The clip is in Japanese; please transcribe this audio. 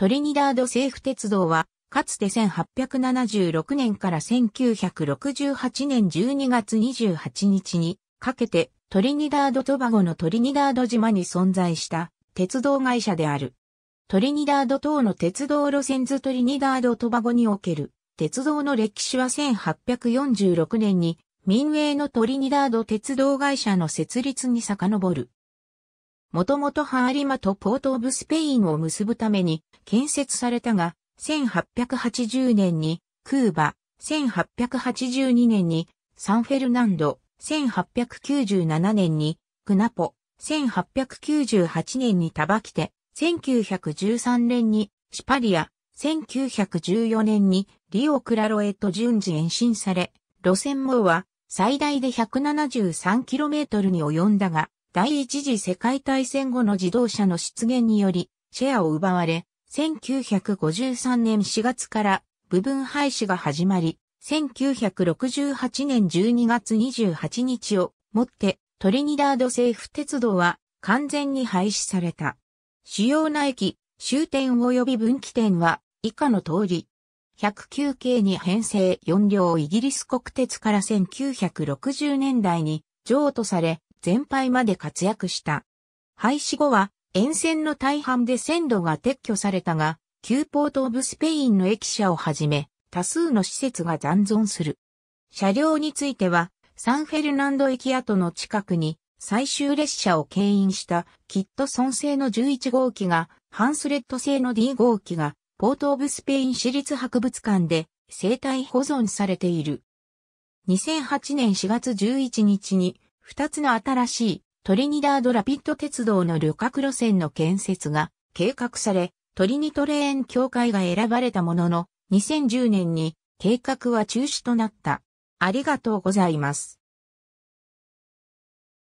トリニダード政府鉄道は、かつて1876年から1968年12月28日にかけてトリニダード・トバゴのトリニダード島に存在した鉄道会社である。トリニダード島の鉄道路線図トリニダード・トバゴにおける鉄道の歴史は1846年に民営のトリニダード鉄道会社の設立に遡る。もともとハーリマとポート・オブ・スペインを結ぶために建設されたが、1880年にクーバ、1882年にサンフェルナンド、1897年にクナポ、1898年にタバキテ、1913年にシパリア、1914年にリオ・クラロエと順次延伸され、路線網は最大で 173km に及んだが、第一次世界大戦後の自動車の出現により、シェアを奪われ、1953年4月から部分廃止が始まり、1968年12月28日をもってトリニダード政府鉄道は完全に廃止された。主要な駅、終点及び分岐点は以下の通り。109系に編成4両イギリス国鉄から1960年代に譲渡され、全廃まで活躍した。廃止後は沿線の大半で線路が撤去されたが、旧ポート・オブ・スペインの駅舎をはじめ、多数の施設が残存する。車両については、サンフェルナンド駅跡の近くに最終列車を牽引したキットソン製の11号機が、ハンスレット製の D 号機が、ポート・オブ・スペイン私立博物館で生体保存されている。2008年4月11日に二つの新しいトリニダードラピッド鉄道の旅客路線の建設が計画され、トリニトレーン協会が選ばれたものの、2010年に計画は中止となった。ありがとうございます。